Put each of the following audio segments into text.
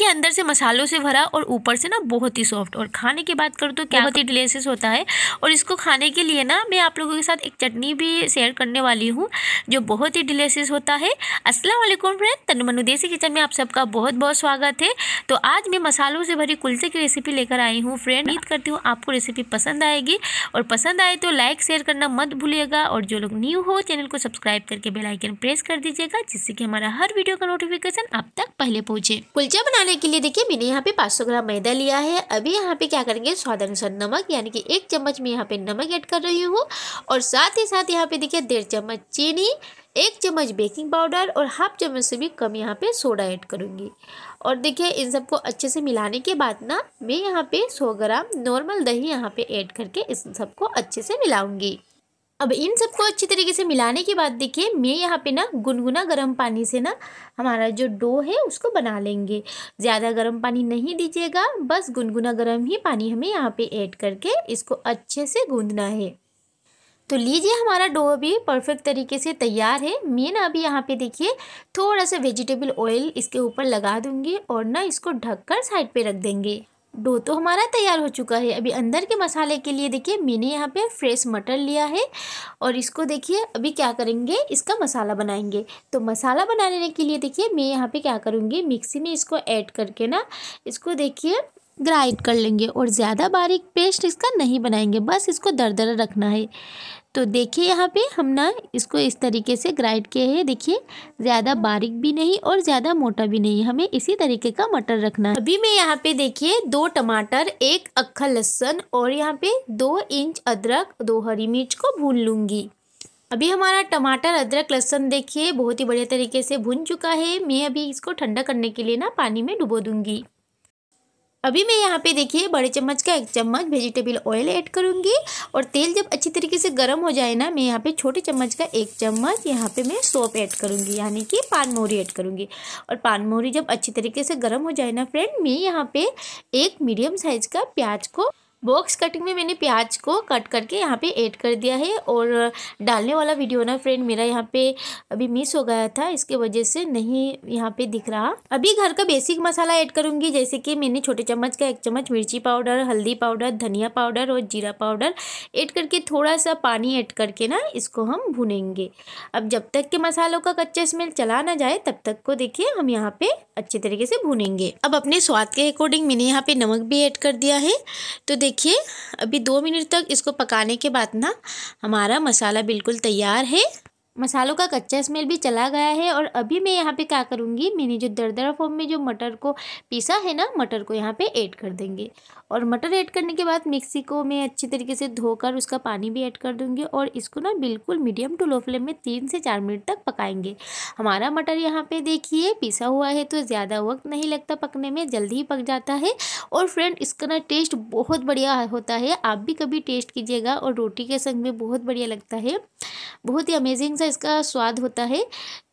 ये अंदर से मसालों से भरा और ऊपर से ना बहुत ही सॉफ्ट और खाने की बात करूँ तो क्या बहुत ही डिलेसियस होता है और इसको खाने के लिए ना मैं आप लोगों के साथ एक चटनी भी शेयर करने वाली हूँ जो बहुत ही डिलेसियस होता है अस्सलाम वालेकुम फ्रेंड तनमनु देसी किचन में आप सबका बहुत बहुत स्वागत है तो आज मैं मसालों से भरी कुलचे की रेसिपी लेकर आई हूँ फ्रेंड उम्मीद करती हूँ आपको रेसिपी पसंद आएगी और पसंद आए तो लाइक शेयर करना मत भूलिएगा और जो लोग न्यू हो चैनल को सब्सक्राइब करके बेलाइकन प्रेस कर दीजिएगा जिससे कि हमारा हर वीडियो का नोटिफिकेशन आप तक पहले पहुँचे कुलचा बना बनाने के लिए देखिए मैंने यहाँ पे 500 ग्राम मैदा लिया है अभी यहाँ पे क्या करेंगे स्वाद अनुसार नमक यानी कि एक चम्मच में यहाँ पे नमक ऐड कर रही हूँ और साथ ही साथ यहाँ पे देखिए डेढ़ चम्मच चीनी एक चम्मच बेकिंग पाउडर और हाफ चम्मच से भी कम यहाँ पे सोडा ऐड करूँगी और देखिए इन सबको अच्छे से मिलाने के बाद ना मैं यहाँ पे 100 ग्राम नॉर्मल दही यहाँ पे ऐड करके इन सबको अच्छे से मिलाऊंगी अब इन सबको अच्छी तरीके से मिलाने के बाद देखिए मैं यहाँ पे ना गुनगुना गर्म पानी से ना हमारा जो डो है उसको बना लेंगे ज़्यादा गर्म पानी नहीं दीजिएगा बस गुनगुना गर्म ही पानी हमें यहाँ पे ऐड करके इसको अच्छे से गूंदना है तो लीजिए हमारा डो अभी परफेक्ट तरीके से तैयार है मैं ना अभी यहाँ पे देखिए थोड़ा सा वेजिटेबल ऑयल इसके ऊपर लगा दूंगी और ना इसको ढककर साइड पे रख देंगे डो तो हमारा तैयार हो चुका है अभी अंदर के मसाले के लिए देखिए मैंने यहाँ पे फ्रेश मटर लिया है और इसको देखिए अभी क्या करेंगे इसका मसाला बनाएंगे तो मसाला बनाने के लिए देखिए मैं यहाँ पे क्या करूँगी मिक्सी में इसको ऐड करके ना इसको देखिए ग्राइंड कर लेंगे और ज़्यादा बारीक पेस्ट इसका नहीं बनाएंगे बस इसको दर दर रखना है तो देखिए यहाँ पे हम ना इसको इस तरीके से ग्राइंड किए हैं देखिए ज़्यादा बारीक भी नहीं और ज़्यादा मोटा भी नहीं हमें इसी तरीके का मटर रखना है अभी मैं यहाँ पे देखिए दो टमाटर एक अक्खा लहसन और यहाँ पे दो इंच अदरक दो हरी मिर्च को भून लूँगी अभी हमारा टमाटर अदरक लहसुन देखिए बहुत ही बढ़िया तरीके से भुन चुका है मैं अभी इसको ठंडा करने के लिए ना पानी में डुबो दूँगी अभी मैं यहाँ पे देखिए बड़े चम्मच का एक चम्मच वेजिटेबल ऑयल ऐड करूँगी और तेल जब अच्छी तरीके से गर्म हो जाए ना मैं यहाँ पे छोटे चम्मच का एक चम्मच यहाँ पे मैं सोप ऐड करूँगी यानी कि पान मोरी ऐड करूँगी और पान मोहरी जब अच्छी तरीके से गर्म हो जाए ना फ्रेंड मैं यहाँ पे एक मीडियम साइज़ का प्याज को बॉक्स कटिंग में मैंने प्याज को कट करके यहाँ पे ऐड कर दिया है और डालने वाला वीडियो ना फ्रेंड मेरा यहाँ पे अभी मिस हो गया था इसके वजह से नहीं यहाँ पे दिख रहा अभी घर का बेसिक मसाला ऐड करूँगी जैसे कि मैंने छोटे चम्मच का एक चम्मच मिर्ची पाउडर हल्दी पाउडर धनिया पाउडर और जीरा पाउडर ऐड करके थोड़ा सा पानी ऐड करके ना इसको हम भुनेंगे अब जब तक के मसालों का कच्चा स्मेल चला ना जाए तब तक को देखिए हम यहाँ पे अच्छे तरीके से भुनेंगे अब अपने स्वाद के अकॉर्डिंग मैंने यहाँ पे नमक भी ऐड कर दिया है तो देख देखिए अभी दो मिनट तक इसको पकाने के बाद ना हमारा मसाला बिल्कुल तैयार है मसालों का कच्चा स्मेल भी चला गया है और अभी मैं यहाँ पे क्या करूँगी मैंने जो दरदरा फॉर्म में जो मटर को पीसा है ना मटर को यहाँ पे ऐड कर देंगे और मटर ऐड करने के बाद मिक्सी को मैं अच्छी तरीके से धोकर उसका पानी भी ऐड कर दूंगी और इसको ना बिल्कुल मीडियम टू लो फ्लेम में तीन से चार मिनट तक पकाएंगे हमारा मटर यहाँ पे देखिए पिसा हुआ है तो ज़्यादा वक्त नहीं लगता पकने में जल्दी ही पक जाता है और फ्रेंड इसका ना टेस्ट बहुत बढ़िया होता है आप भी कभी टेस्ट कीजिएगा और रोटी के संग में बहुत बढ़िया लगता है बहुत ही अमेजिंग सा इसका स्वाद होता है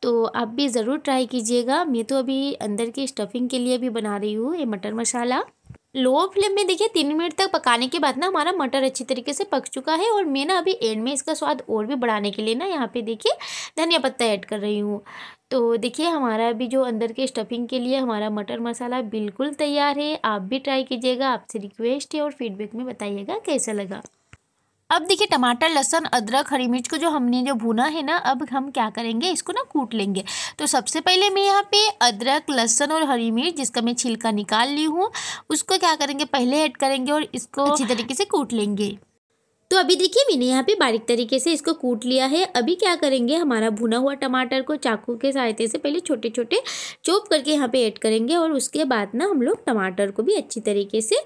तो आप भी ज़रूर ट्राई कीजिएगा मैं तो अभी अंदर की स्टफिंग के लिए भी बना रही हूँ ये मटर मसाला लो फ्लेम में देखिए तीन मिनट तक पकाने के बाद ना हमारा मटर अच्छी तरीके से पक चुका है और मैं ना अभी एंड में इसका स्वाद और भी बढ़ाने के लिए ना यहाँ पे देखिए धनिया पत्ता ऐड कर रही हूँ तो देखिए हमारा अभी जो अंदर के स्टफिंग के लिए हमारा मटर मसाला बिल्कुल तैयार है आप भी ट्राई कीजिएगा आपसे रिक्वेस्ट है और फीडबैक में बताइएगा कैसा लगा अब देखिए टमाटर लहसन अदरक हरी मिर्च को जो हमने जो भुना है ना अब हम क्या करेंगे इसको ना कूट लेंगे तो सबसे पहले मैं यहाँ पे अदरक लहसन और हरी मिर्च जिसका मैं छिलका निकाल ली हूँ उसको क्या करेंगे पहले ऐड करेंगे और इसको अच्छी तरीके से कूट लेंगे तो अभी देखिए मैंने यहाँ पे बारीक तरीके से इसको कूट लिया है अभी क्या करेंगे हमारा भुना हुआ टमाटर को चाकू के सहायता से पहले छोटे छोटे चोप करके यहाँ पे ऐड करेंगे और उसके बाद ना हम लोग टमाटर को भी अच्छी तरीके से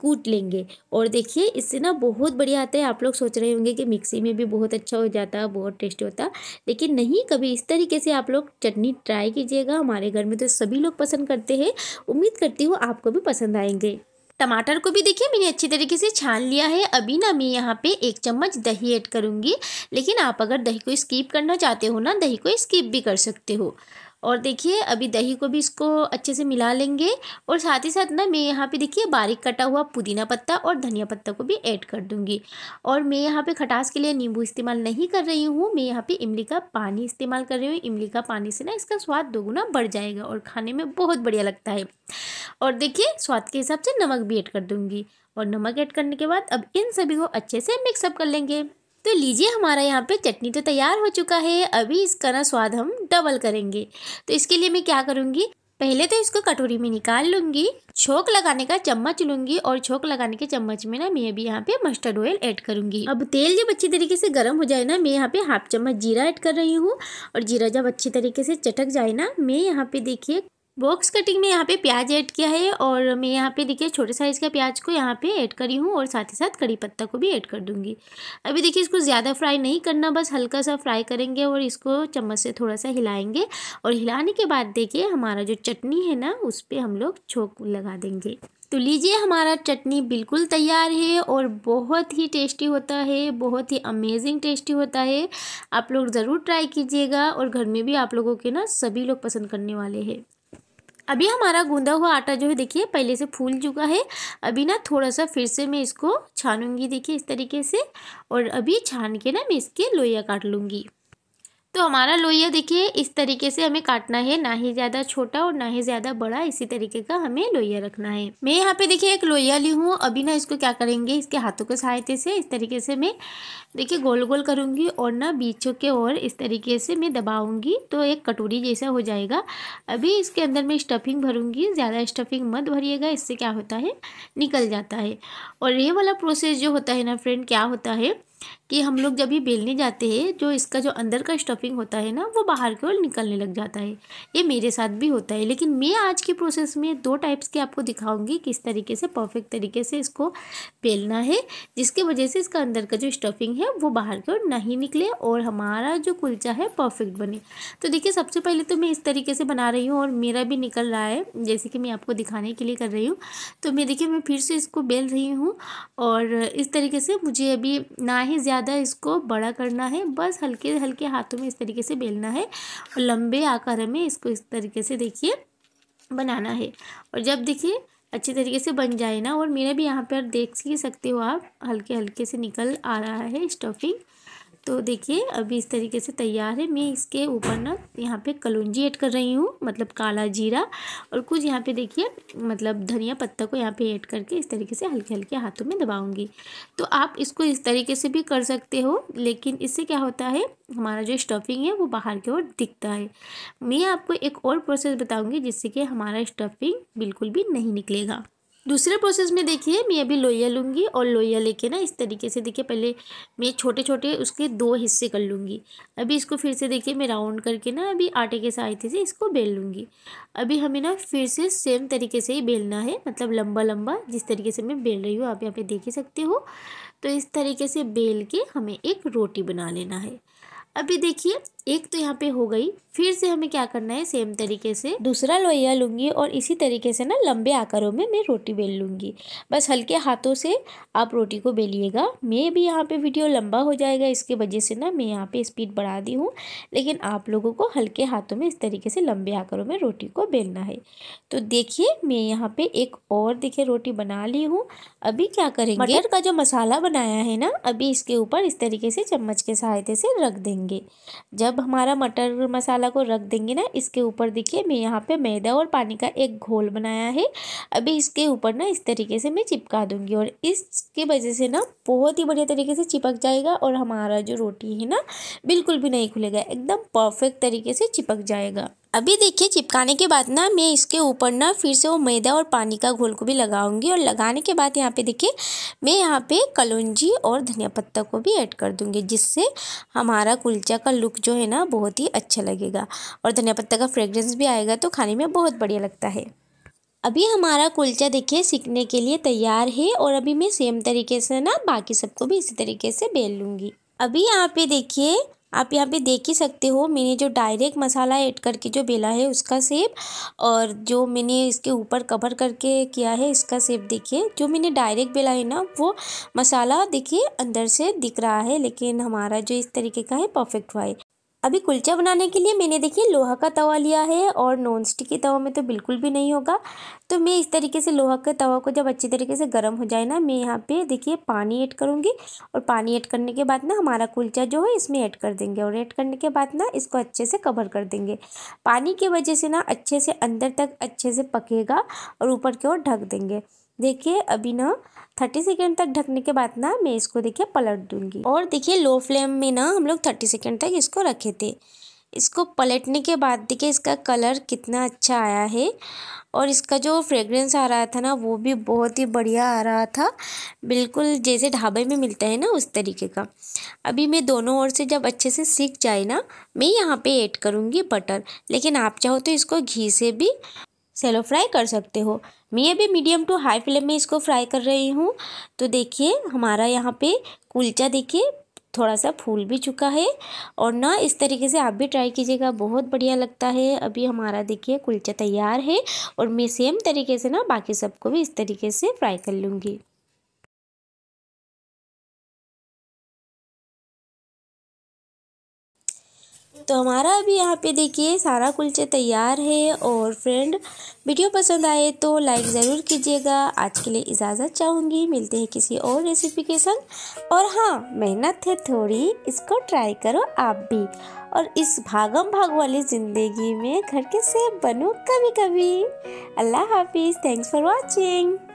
कूट लेंगे और देखिए इससे ना बहुत बढ़िया आता है आप लोग सोच रहे होंगे कि मिक्सी में भी बहुत अच्छा हो जाता है बहुत टेस्टी होता लेकिन नहीं कभी इस तरीके से आप लोग चटनी ट्राई कीजिएगा हमारे घर में तो सभी लोग पसंद करते हैं उम्मीद करती हूँ आपको भी पसंद आएंगे टमाटर को भी देखिए मैंने अच्छी तरीके से छान लिया है अभी ना मैं यहाँ पे एक चम्मच दही ऐड करूँगी लेकिन आप अगर दही को स्कीप करना चाहते हो ना दही को स्कीप भी कर सकते हो और देखिए अभी दही को भी इसको अच्छे से मिला लेंगे और साथ ही साथ ना मैं यहाँ पे देखिए बारीक कटा हुआ पुदीना पत्ता और धनिया पत्ता को भी ऐड कर दूँगी और मैं यहाँ पे खटास के लिए नींबू इस्तेमाल नहीं कर रही हूँ मैं यहाँ पे इमली का पानी इस्तेमाल कर रही हूँ इमली का पानी से ना इसका स्वाद दोगुना बढ़ जाएगा और खाने में बहुत बढ़िया लगता है और देखिए स्वाद के हिसाब से नमक भी ऐड कर दूँगी और नमक ऐड करने के बाद अब इन सभी को अच्छे से मिक्सअप कर लेंगे तो लीजिए हमारा यहाँ पे चटनी तो तैयार हो चुका है अभी इसका ना स्वाद हम डबल करेंगे तो इसके लिए मैं क्या करूँगी पहले तो इसको कटोरी में निकाल लूँगी छोक लगाने का चम्मच लूँगी और छोक लगाने के चम्मच में ना मैं अभी यहाँ पे मस्टर्ड ऑयल ऐड करूँगी अब तेल जब अच्छी तरीके से गर्म हो जाए ना मैं यहाँ पे हाफ चम्मच जीरा ऐड कर रही हूँ और जीरा जब अच्छी तरीके से चटक जाए ना मैं यहाँ पे देखिए बॉक्स कटिंग में यहाँ पे प्याज ऐड किया है और मैं यहाँ पे देखिए छोटे साइज़ का प्याज को यहाँ पे ऐड करी हूँ और साथ ही साथ कड़ी पत्ता को भी ऐड कर दूँगी अभी देखिए इसको ज़्यादा फ्राई नहीं करना बस हल्का सा फ्राई करेंगे और इसको चम्मच से थोड़ा सा हिलाएंगे और हिलाने के बाद देखिए हमारा जो चटनी है ना उस पर हम लोग छोंक लगा देंगे तो लीजिए हमारा चटनी बिल्कुल तैयार है और बहुत ही टेस्टी होता है बहुत ही अमेजिंग टेस्टी होता है आप लोग ज़रूर ट्राई कीजिएगा और घर में भी आप लोगों के ना सभी लोग पसंद करने वाले हैं अभी हमारा गूंदा हुआ आटा जो है देखिए पहले से फूल चुका है अभी ना थोड़ा सा फिर से मैं इसको छानूंगी देखिए इस तरीके से और अभी छान के ना मैं इसके लोहिया काट लूँगी तो हमारा लोहिया देखिए इस तरीके से हमें काटना है ना ही ज़्यादा छोटा और ना ही ज़्यादा बड़ा इसी तरीके का हमें लोहिया रखना है मैं यहाँ पे देखिए एक लोहिया ली हूँ अभी ना इसको क्या करेंगे इसके हाथों के सहायता से इस तरीके से मैं देखिए गोल गोल करूँगी और ना बीचों के और इस तरीके से मैं दबाऊँगी तो एक कटोरी जैसा हो जाएगा अभी इसके अंदर मैं स्टफिंग भरूंगी ज़्यादा स्टफिंग मत भरिएगा इससे क्या होता है निकल जाता है और ये वाला प्रोसेस जो होता है ना फ्रेंड क्या होता है कि हम लोग जब ये बेलने जाते हैं जो इसका जो अंदर का स्टफिंग होता है ना वो बाहर की ओर निकलने लग जाता है ये मेरे साथ भी होता है लेकिन मैं आज के प्रोसेस में दो टाइप्स के आपको दिखाऊंगी किस तरीके से परफेक्ट तरीके से इसको बेलना है जिसके वजह से इसका अंदर का जो स्टफिंग है वो बाहर की ओर नहीं निकले और हमारा जो कुलचा है परफेक्ट बने तो देखिए सबसे पहले तो मैं इस तरीके से बना रही हूँ और मेरा भी निकल रहा है जैसे कि मैं आपको दिखाने के लिए कर रही हूँ तो मैं देखिए मैं फिर से इसको बेल रही हूँ और इस तरीके से मुझे अभी ना ही ज़्यादा ज़्यादा इसको बड़ा करना है बस हल्के हल्के हाथों में इस तरीके से बेलना है और लंबे आकार में इसको इस तरीके से देखिए बनाना है और जब देखिए अच्छे तरीके से बन जाए ना और मेरा भी यहाँ पर देख ही सकते हो आप हल्के हल्के से निकल आ रहा है स्टफिंग तो देखिए अभी इस तरीके से तैयार है मैं इसके ऊपर ना यहाँ पे कलौजी ऐड कर रही हूँ मतलब काला जीरा और कुछ यहाँ पे देखिए मतलब धनिया पत्ता को यहाँ पे ऐड करके इस तरीके से हल्के हल्के हाथों में दबाऊंगी तो आप इसको इस तरीके से भी कर सकते हो लेकिन इससे क्या होता है हमारा जो स्टफिंग है वो बाहर की ओर दिखता है मैं आपको एक और प्रोसेस बताऊँगी जिससे कि हमारा स्टफिंग बिल्कुल भी नहीं निकलेगा दूसरे प्रोसेस में देखिए मैं अभी लोहिया लूँगी और लोहिया लेके ना इस तरीके से देखिए पहले मैं छोटे छोटे उसके दो हिस्से कर लूँगी अभी इसको फिर से देखिए मैं राउंड करके ना अभी आटे के सहायते से इसको बेल लूँगी अभी हमें ना फिर से सेम तरीके से ही बेलना है मतलब लंबा लंबा जिस तरीके से मैं बेल रही हूँ आप यहाँ पर देख ही सकते हो तो इस तरीके से बेल के हमें एक रोटी बना लेना है अभी देखिए एक तो यहाँ पे हो गई फिर से हमें क्या करना है सेम तरीके से दूसरा लोहिया लूँगी और इसी तरीके से ना लंबे आकारों में मैं रोटी बेल लूँगी बस हल्के हाथों से आप रोटी को बेलिएगा मैं भी यहाँ पे वीडियो लंबा हो जाएगा इसके वजह से ना मैं यहाँ पे स्पीड बढ़ा दी हूँ लेकिन आप लोगों को हल्के हाथों में इस तरीके से लंबे आकारों में रोटी को बेलना है तो देखिए मैं यहाँ पर एक और देखिए रोटी बना ली हूँ अभी क्या करेंगे मटर का जो मसाला बनाया है ना अभी इसके ऊपर इस तरीके से चम्मच के सहायता से रख देंगे जब जब हमारा मटर मसाला को रख देंगे ना इसके ऊपर देखिए मैं यहाँ पे मैदा और पानी का एक घोल बनाया है अभी इसके ऊपर ना इस तरीके से मैं चिपका दूँगी और इसके वजह से ना बहुत ही बढ़िया तरीके से चिपक जाएगा और हमारा जो रोटी है ना बिल्कुल भी नहीं खुलेगा एकदम परफेक्ट तरीके से चिपक जाएगा अभी देखिए चिपकाने के बाद ना मैं इसके ऊपर ना फिर से वो मैदा और पानी का घोल को भी लगाऊंगी और लगाने के बाद यहाँ पे देखिए मैं यहाँ पे कलौजी और धनिया पत्ता को भी ऐड कर दूँगी जिससे हमारा कुलचा का लुक जो है ना बहुत ही अच्छा लगेगा और धनिया पत्ता का फ्रेग्रेंस भी आएगा तो खाने में बहुत बढ़िया लगता है अभी हमारा कुलचा देखिए सीखने के लिए तैयार है और अभी मैं सेम तरीके से ना बाकी सबको भी इसी तरीके से बेल लूँगी अभी यहाँ पे देखिए आप यहाँ पे देख ही सकते हो मैंने जो डायरेक्ट मसाला ऐड करके जो बेला है उसका सेप और जो मैंने इसके ऊपर कवर करके किया है इसका सेप देखिए जो मैंने डायरेक्ट बेला है ना वो मसाला देखिए अंदर से दिख रहा है लेकिन हमारा जो इस तरीके का है परफेक्ट हुआ है अभी कुलचा बनाने के लिए मैंने देखिए लोहा का तवा लिया है और नॉन स्टिक के तवा में तो बिल्कुल भी नहीं होगा तो मैं इस तरीके से लोहा के तवा को जब अच्छी तरीके से गर्म हो जाए ना मैं यहाँ पे देखिए पानी ऐड करूँगी और पानी ऐड करने के बाद ना हमारा कुलचा जो है इसमें ऐड कर देंगे और ऐड करने के बाद ना इसको अच्छे से कवर कर देंगे पानी की वजह से ना अच्छे से अंदर तक अच्छे से पकेगा और ऊपर की ओर ढक देंगे देखिए अभी ना थर्टी सेकेंड तक ढकने के बाद ना मैं इसको देखिए पलट दूंगी और देखिए लो फ्लेम में ना हम लोग थर्टी सेकेंड तक इसको रखे थे इसको पलटने के बाद देखिए इसका कलर कितना अच्छा आया है और इसका जो फ्रेग्रेंस आ रहा था ना वो भी बहुत ही बढ़िया आ रहा था बिल्कुल जैसे ढाबे में मिलता है ना उस तरीके का अभी मैं दोनों ओर से जब अच्छे से सीख जाए ना मैं यहाँ पे ऐड करूँगी बटर लेकिन आप चाहो तो इसको घी से भी सेलो फ्राई कर सकते हो मैं अभी मीडियम टू हाई फ्लेम में इसको फ्राई कर रही हूँ तो देखिए हमारा यहाँ पे कुलचा देखिए थोड़ा सा फूल भी चुका है और ना इस तरीके से आप भी ट्राई कीजिएगा बहुत बढ़िया लगता है अभी हमारा देखिए कुलचा तैयार है और मैं सेम तरीके से ना बाकी सबको भी इस तरीके से फ्राई कर लूँगी तो हमारा अभी यहाँ पे देखिए सारा कुलचे तैयार है और फ्रेंड वीडियो पसंद आए तो लाइक ज़रूर कीजिएगा आज के लिए इजाज़त चाहूँगी मिलते हैं किसी और रेसिपी के संग और हाँ मेहनत है थोड़ी इसको ट्राई करो आप भी और इस भागम भाग वाली ज़िंदगी में घर के सेब बनो कभी कभी अल्लाह हाफिज़ थैंक्स फॉर वॉचिंग